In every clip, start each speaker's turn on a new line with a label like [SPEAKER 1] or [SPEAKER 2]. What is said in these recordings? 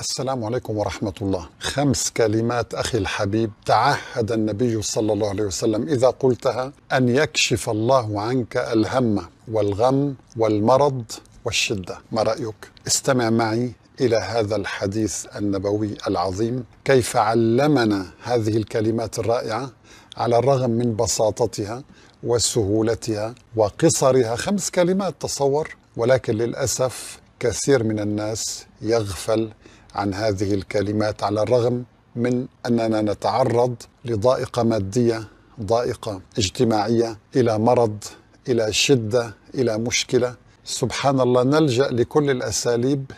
[SPEAKER 1] السلام عليكم ورحمة الله خمس كلمات أخي الحبيب تعهد النبي صلى الله عليه وسلم إذا قلتها أن يكشف الله عنك الهم والغم والمرض والشدة ما رأيك؟ استمع معي إلى هذا الحديث النبوي العظيم كيف علمنا هذه الكلمات الرائعة على الرغم من بساطتها وسهولتها وقصرها خمس كلمات تصور ولكن للأسف كثير من الناس يغفل عن هذه الكلمات على الرغم من اننا نتعرض لضائقه ماديه ضائقه اجتماعيه الى مرض الى شده الى مشكله سبحان الله نلجا لكل الاساليب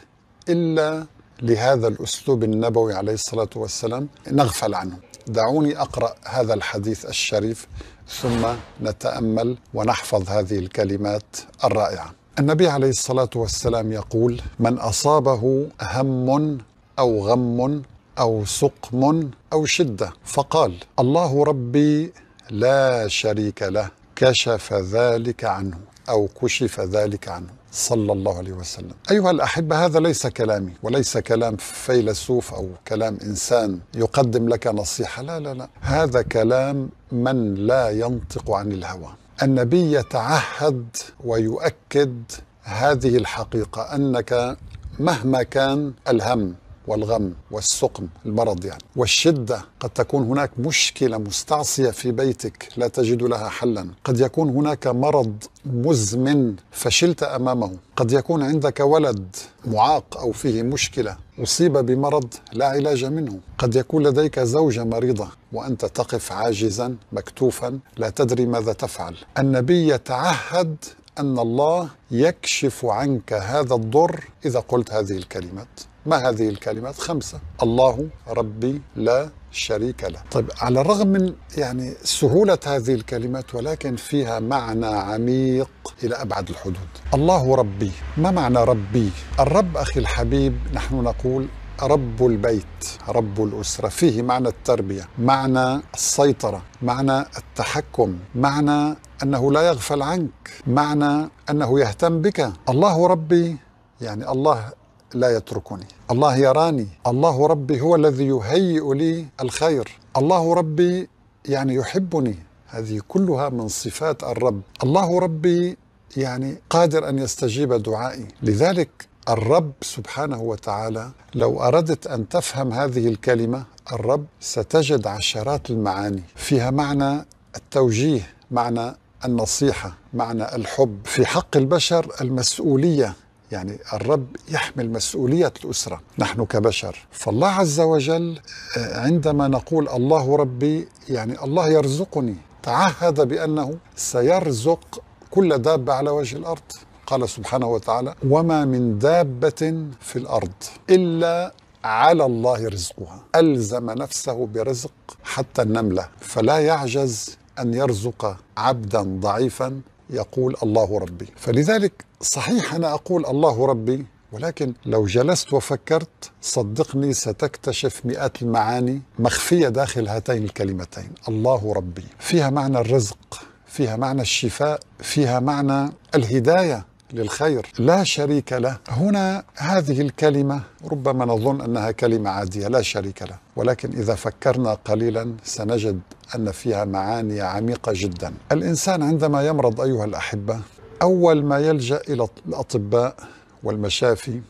[SPEAKER 1] الا لهذا الاسلوب النبوي عليه الصلاه والسلام نغفل عنه دعوني اقرا هذا الحديث الشريف ثم نتامل ونحفظ هذه الكلمات الرائعه النبي عليه الصلاه والسلام يقول من اصابه هم او غم او سقم او شده فقال الله ربي لا شريك له كشف ذلك عنه او كشف ذلك عنه صلى الله عليه وسلم. ايها الاحبه هذا ليس كلامي وليس كلام فيلسوف او كلام انسان يقدم لك نصيحه، لا لا لا، هذا كلام من لا ينطق عن الهوى. النبي يتعهد ويؤكد هذه الحقيقه انك مهما كان الهم والغم والسقم المرض يعني والشدة قد تكون هناك مشكلة مستعصية في بيتك لا تجد لها حلا قد يكون هناك مرض مزمن فشلت أمامه قد يكون عندك ولد معاق أو فيه مشكلة أصيب بمرض لا علاج منه قد يكون لديك زوجة مريضة وأنت تقف عاجزا مكتوفا لا تدري ماذا تفعل النبي يتعهد أن الله يكشف عنك هذا الضر إذا قلت هذه الكلمات ما هذه الكلمات خمسة الله ربي لا شريك له طيب على الرغم من يعني سهولة هذه الكلمات ولكن فيها معنى عميق إلى أبعد الحدود الله ربي ما معنى ربي الرب أخي الحبيب نحن نقول رب البيت رب الأسرة فيه معنى التربية معنى السيطرة معنى التحكم معنى أنه لا يغفل عنك معنى أنه يهتم بك الله ربي يعني الله لا يتركني الله يراني الله ربي هو الذي يهيئ لي الخير الله ربي يعني يحبني هذه كلها من صفات الرب الله ربي يعني قادر ان يستجيب دعائي لذلك الرب سبحانه وتعالى لو اردت ان تفهم هذه الكلمه الرب ستجد عشرات المعاني فيها معنى التوجيه معنى النصيحه معنى الحب في حق البشر المسؤوليه يعني الرب يحمل مسؤولية الأسرة نحن كبشر فالله عز وجل آه، عندما نقول الله ربي يعني الله يرزقني تعهد بأنه سيرزق كل دابة على وجه الأرض قال سبحانه وتعالى وما من دابة في الأرض إلا على الله رزقها ألزم نفسه برزق حتى النملة فلا يعجز أن يرزق عبدا ضعيفا يقول الله ربي فلذلك صحيح أنا أقول الله ربي ولكن لو جلست وفكرت صدقني ستكتشف مئات المعاني مخفية داخل هاتين الكلمتين الله ربي فيها معنى الرزق فيها معنى الشفاء فيها معنى الهداية للخير لا شريك له هنا هذه الكلمة ربما نظن أنها كلمة عادية لا شريك له ولكن إذا فكرنا قليلا سنجد أن فيها معاني عميقة جدا الإنسان عندما يمرض أيها الأحبة أول ما يلجأ إلى الأطباء والمشافي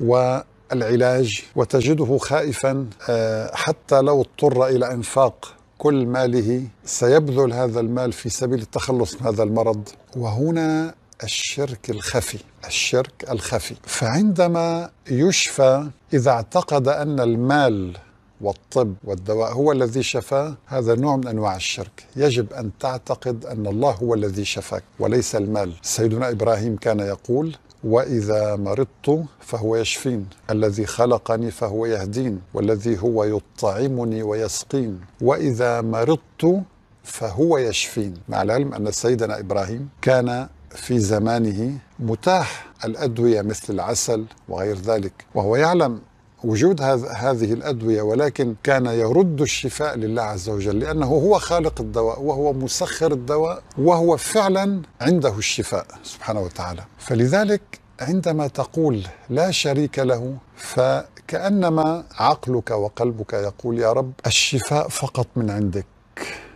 [SPEAKER 1] والعلاج وتجده خائفا آه، حتى لو اضطر إلى إنفاق كل ماله سيبذل هذا المال في سبيل التخلص من هذا المرض وهنا الشرك الخفي الشرك الخفي فعندما يشفى إذا اعتقد أن المال والطب والدواء هو الذي شفاه هذا نوع من انواع الشرك يجب ان تعتقد ان الله هو الذي شفاك وليس المال سيدنا ابراهيم كان يقول واذا مرضت فهو يشفين الذي خلقني فهو يهدين والذي هو يطعمني ويسقين واذا مرضت فهو يشفين مع العلم ان سيدنا ابراهيم كان في زمانه متاح الادويه مثل العسل وغير ذلك وهو يعلم وجود هذه الادويه ولكن كان يرد الشفاء لله عز وجل لانه هو خالق الدواء وهو مسخر الدواء وهو فعلا عنده الشفاء سبحانه وتعالى فلذلك عندما تقول لا شريك له فكانما عقلك وقلبك يقول يا رب الشفاء فقط من عندك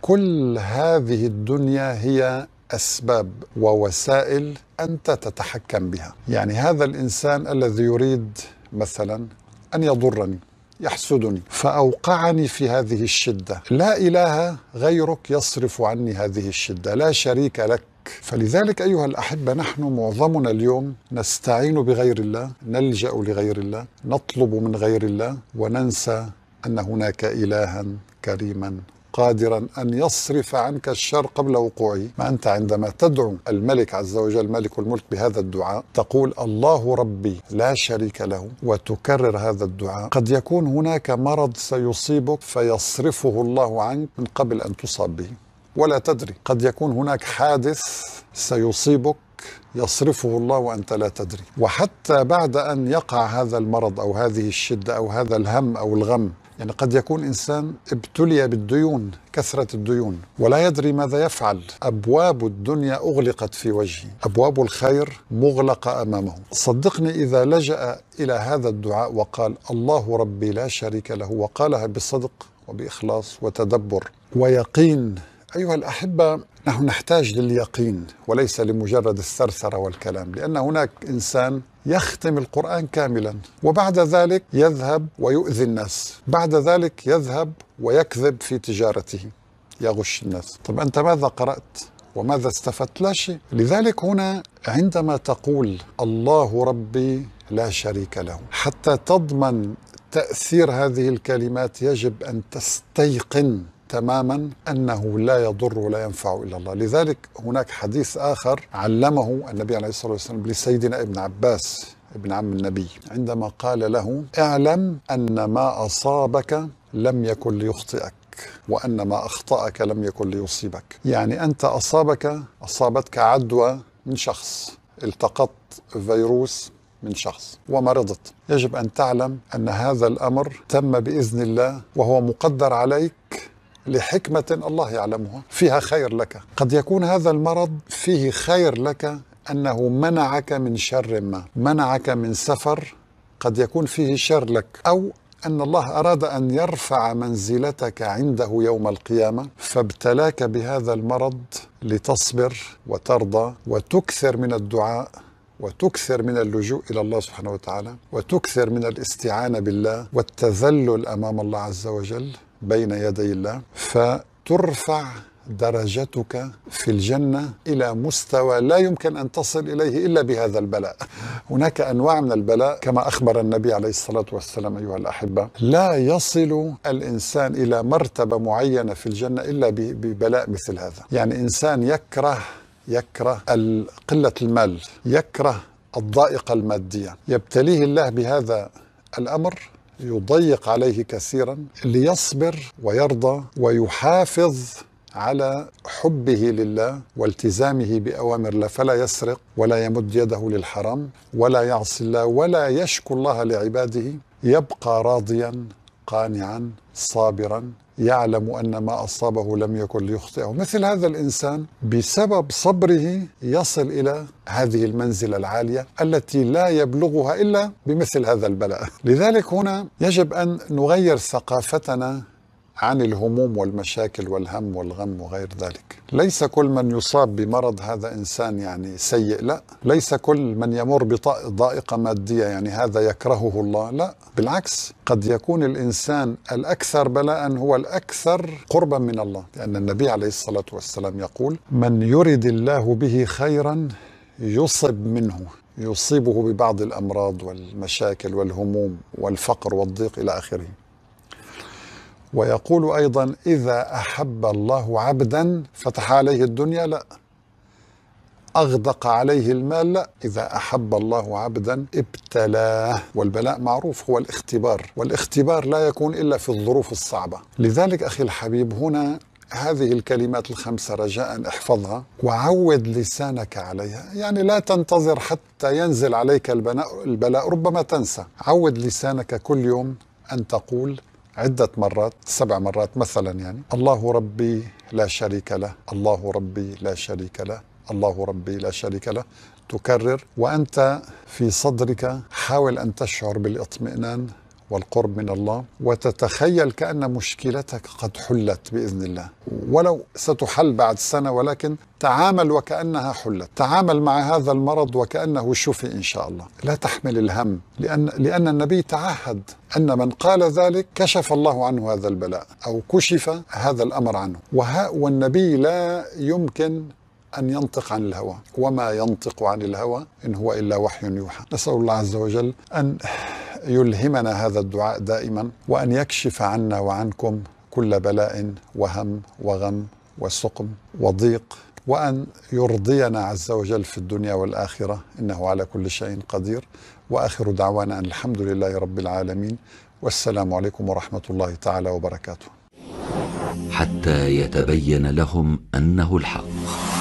[SPEAKER 1] كل هذه الدنيا هي اسباب ووسائل انت تتحكم بها يعني هذا الانسان الذي يريد مثلا ان يضرني يحسدني فاوقعني في هذه الشده لا اله غيرك يصرف عني هذه الشده لا شريك لك فلذلك أيها الأحبة نحن معظمنا اليوم نستعين بغير الله نلجأ لغير الله نطلب من غير الله وننسى أن هناك إلها كريما قادرا أن يصرف عنك الشر قبل وقوعه ما أنت عندما تدعو الملك عز وجل ملك الملك بهذا الدعاء تقول الله ربي لا شريك له وتكرر هذا الدعاء قد يكون هناك مرض سيصيبك فيصرفه الله عنك من قبل أن تصاب به ولا تدري قد يكون هناك حادث سيصيبك يصرفه الله وانت لا تدري وحتى بعد ان يقع هذا المرض او هذه الشده او هذا الهم او الغم يعني قد يكون إنسان ابتلي بالديون كثرة الديون ولا يدري ماذا يفعل أبواب الدنيا أغلقت في وجهه أبواب الخير مغلقة أمامه صدقني إذا لجأ إلى هذا الدعاء وقال الله ربي لا شريك له وقالها بصدق وبإخلاص وتدبر ويقين أيها الأحبة نحن نحتاج لليقين وليس لمجرد الثرثرة والكلام لأن هناك إنسان يختم القرآن كاملا وبعد ذلك يذهب ويؤذي الناس بعد ذلك يذهب ويكذب في تجارته يغش الناس طب أنت ماذا قرأت وماذا استفدت لا شيء لذلك هنا عندما تقول الله ربي لا شريك له حتى تضمن تأثير هذه الكلمات يجب أن تستيقن تماما انه لا يضر ولا ينفع الا الله، لذلك هناك حديث اخر علمه النبي عليه الصلاه والسلام لسيدنا ابن عباس ابن عم النبي عندما قال له اعلم ان ما اصابك لم يكن ليخطئك وان ما اخطاك لم يكن ليصيبك، يعني انت اصابك اصابتك عدوى من شخص، التقطت فيروس من شخص ومرضت يجب ان تعلم ان هذا الامر تم باذن الله وهو مقدر عليك لحكمة الله يعلمها فيها خير لك قد يكون هذا المرض فيه خير لك أنه منعك من شر ما منعك من سفر قد يكون فيه شر لك أو أن الله أراد أن يرفع منزلتك عنده يوم القيامة فابتلاك بهذا المرض لتصبر وترضى وتكثر من الدعاء وتكثر من اللجوء الى الله سبحانه وتعالى وتكثر من الاستعانه بالله والتذلل امام الله عز وجل بين يدي الله فترفع درجتك في الجنة إلى مستوى لا يمكن أن تصل إليه إلا بهذا البلاء هناك أنواع من البلاء كما أخبر النبي عليه الصلاة والسلام أيها الأحبة لا يصل الإنسان إلى مرتبة معينة في الجنة إلا ببلاء مثل هذا يعني إنسان يكره يكره قلة المال يكره الضائقة المادية يبتليه الله بهذا الأمر يضيق عليه كثيرا ليصبر ويرضى ويحافظ على حبه لله والتزامه باوامر الله فلا يسرق ولا يمد يده للحرام ولا يعصي الله ولا يشكو الله لعباده يبقى راضيا قانعا صابرا يعلم ان ما اصابه لم يكن ليخطئه، مثل هذا الانسان بسبب صبره يصل الى هذه المنزله العاليه التي لا يبلغها الا بمثل هذا البلاء، لذلك هنا يجب ان نغير ثقافتنا عن الهموم والمشاكل والهم والغم وغير ذلك ليس كل من يصاب بمرض هذا انسان يعني سيء لا ليس كل من يمر بضائقه ماديه يعني هذا يكرهه الله لا بالعكس قد يكون الانسان الاكثر بلاء هو الاكثر قربا من الله لان النبي عليه الصلاه والسلام يقول من يرد الله به خيرا يصب منه يصيبه ببعض الامراض والمشاكل والهموم والفقر والضيق الى اخره ويقول أيضا إذا أحب الله عبدا فتح عليه الدنيا لا أغدق عليه المال لا إذا أحب الله عبدا ابتلاه والبلاء معروف هو الاختبار والاختبار لا يكون إلا في الظروف الصعبة لذلك أخي الحبيب هنا هذه الكلمات الخمسة رجاء احفظها وعود لسانك عليها يعني لا تنتظر حتى ينزل عليك البلاء ربما تنسى عود لسانك كل يوم أن تقول عدة مرات سبع مرات مثلا يعني الله ربي لا شريك له الله ربي لا شريك له الله ربي لا شريك له تكرر وأنت في صدرك حاول أن تشعر بالإطمئنان والقرب من الله وتتخيل كأن مشكلتك قد حلت بإذن الله ولو ستحل بعد سنة ولكن تعامل وكأنها حلت تعامل مع هذا المرض وكأنه شفي إن شاء الله لا تحمل الهم لأن, لأن النبي تعهد أن من قال ذلك كشف الله عنه هذا البلاء أو كشف هذا الأمر عنه وها والنبي لا يمكن أن ينطق عن الهوى وما ينطق عن الهوى إن هو إلا وحي يوحى نسأل الله عز وجل أن يلهمنا هذا الدعاء دائما وان يكشف عنا وعنكم كل بلاء وهم وغم وسقم وضيق وان يرضينا عز وجل في الدنيا والاخره انه على كل شيء قدير واخر دعوانا ان الحمد لله رب العالمين والسلام عليكم ورحمه الله تعالى وبركاته حتى يتبين لهم انه الحق